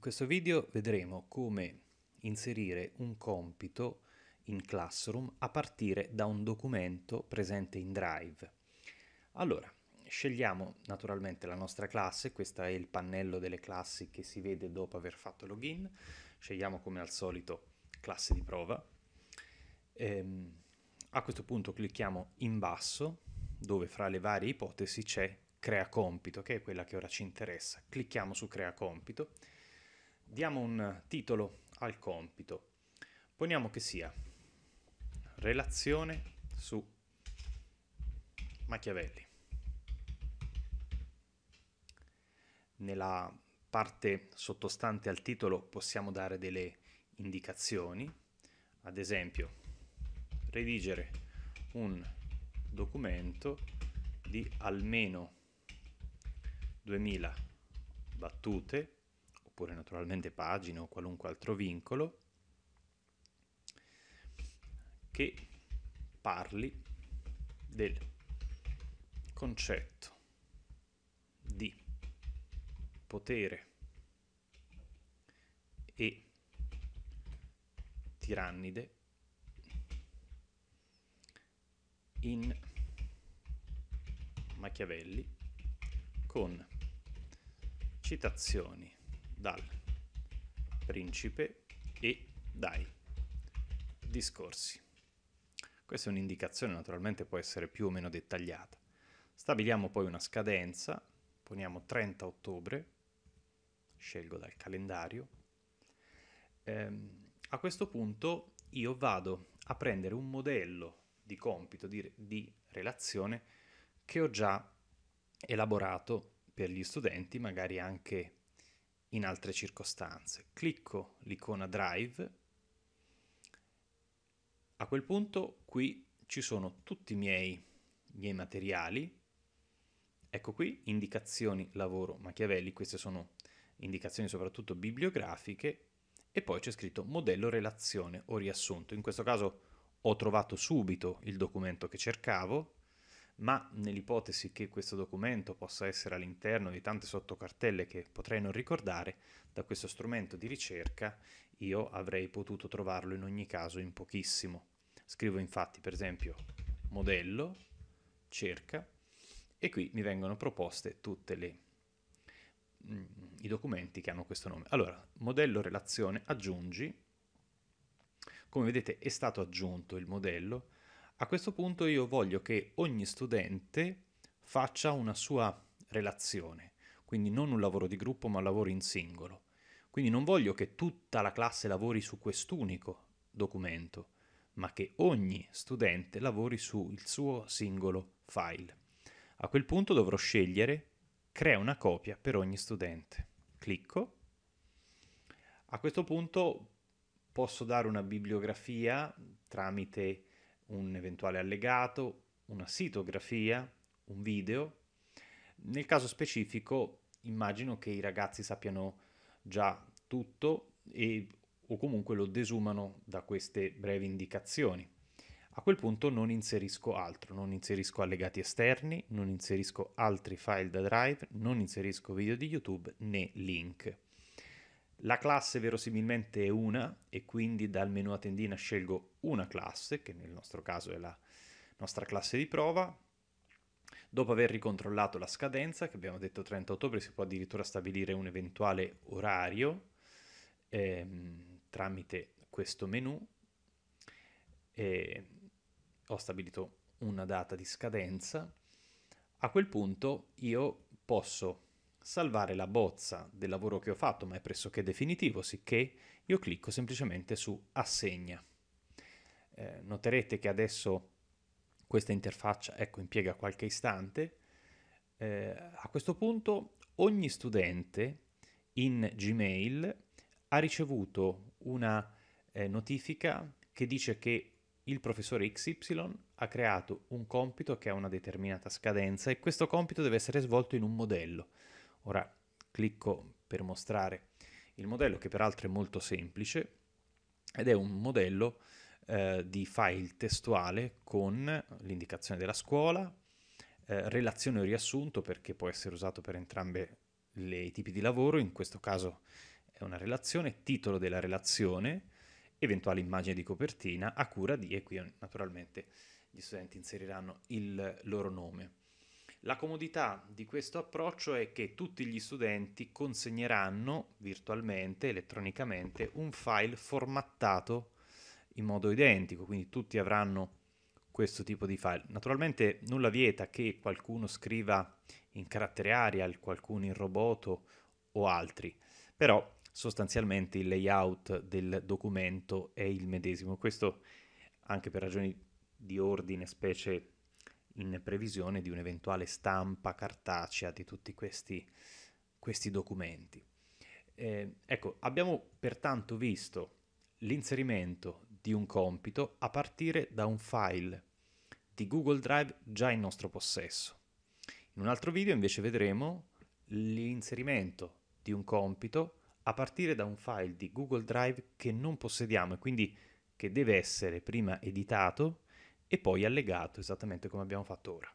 In questo video vedremo come inserire un compito in Classroom a partire da un documento presente in Drive. Allora, scegliamo naturalmente la nostra classe, questo è il pannello delle classi che si vede dopo aver fatto login, scegliamo come al solito classe di prova, ehm, a questo punto clicchiamo in basso dove fra le varie ipotesi c'è crea compito che è quella che ora ci interessa, clicchiamo su crea compito, diamo un titolo al compito. Poniamo che sia relazione su Machiavelli. Nella parte sottostante al titolo possiamo dare delle indicazioni, ad esempio redigere un documento di almeno 2000 battute oppure naturalmente pagina o qualunque altro vincolo, che parli del concetto di potere e tirannide in Machiavelli con citazioni dal principe e dai discorsi. Questa è un'indicazione, naturalmente può essere più o meno dettagliata. Stabiliamo poi una scadenza, poniamo 30 ottobre, scelgo dal calendario. Ehm, a questo punto io vado a prendere un modello di compito, di, di relazione che ho già elaborato per gli studenti, magari anche in altre circostanze. Clicco l'icona Drive, a quel punto qui ci sono tutti i miei, miei materiali, ecco qui indicazioni lavoro Machiavelli, queste sono indicazioni soprattutto bibliografiche, e poi c'è scritto modello relazione o riassunto. In questo caso ho trovato subito il documento che cercavo, ma nell'ipotesi che questo documento possa essere all'interno di tante sottocartelle che potrei non ricordare, da questo strumento di ricerca io avrei potuto trovarlo in ogni caso in pochissimo. Scrivo infatti per esempio modello, cerca e qui mi vengono proposte tutti mm, i documenti che hanno questo nome. Allora, modello relazione aggiungi, come vedete è stato aggiunto il modello, a questo punto io voglio che ogni studente faccia una sua relazione, quindi non un lavoro di gruppo ma un lavoro in singolo. Quindi non voglio che tutta la classe lavori su quest'unico documento, ma che ogni studente lavori sul suo singolo file. A quel punto dovrò scegliere crea una copia per ogni studente. Clicco. A questo punto posso dare una bibliografia tramite un eventuale allegato, una sitografia, un video. Nel caso specifico immagino che i ragazzi sappiano già tutto e, o comunque lo desumano da queste brevi indicazioni. A quel punto non inserisco altro, non inserisco allegati esterni, non inserisco altri file da drive, non inserisco video di YouTube né link. La classe verosimilmente è una e quindi dal menu a tendina scelgo una classe, che nel nostro caso è la nostra classe di prova. Dopo aver ricontrollato la scadenza, che abbiamo detto 30 ottobre, si può addirittura stabilire un eventuale orario ehm, tramite questo menu. E ho stabilito una data di scadenza. A quel punto io posso salvare la bozza del lavoro che ho fatto, ma è pressoché definitivo, sicché io clicco semplicemente su assegna. Eh, noterete che adesso questa interfaccia ecco, impiega qualche istante. Eh, a questo punto ogni studente in Gmail ha ricevuto una eh, notifica che dice che il professore XY ha creato un compito che ha una determinata scadenza e questo compito deve essere svolto in un modello. Ora clicco per mostrare il modello che peraltro è molto semplice ed è un modello eh, di file testuale con l'indicazione della scuola, eh, relazione o riassunto perché può essere usato per entrambi i tipi di lavoro, in questo caso è una relazione, titolo della relazione, eventuale immagine di copertina a cura di, e qui naturalmente gli studenti inseriranno il loro nome. La comodità di questo approccio è che tutti gli studenti consegneranno virtualmente, elettronicamente, un file formattato in modo identico, quindi tutti avranno questo tipo di file. Naturalmente nulla vieta che qualcuno scriva in carattere Arial, qualcuno in roboto o altri, però sostanzialmente il layout del documento è il medesimo. Questo anche per ragioni di ordine, specie in previsione di un'eventuale stampa cartacea di tutti questi, questi documenti. Eh, ecco, abbiamo pertanto visto l'inserimento di un compito a partire da un file di Google Drive già in nostro possesso. In un altro video invece vedremo l'inserimento di un compito a partire da un file di Google Drive che non possediamo e quindi che deve essere prima editato e poi allegato esattamente come abbiamo fatto ora.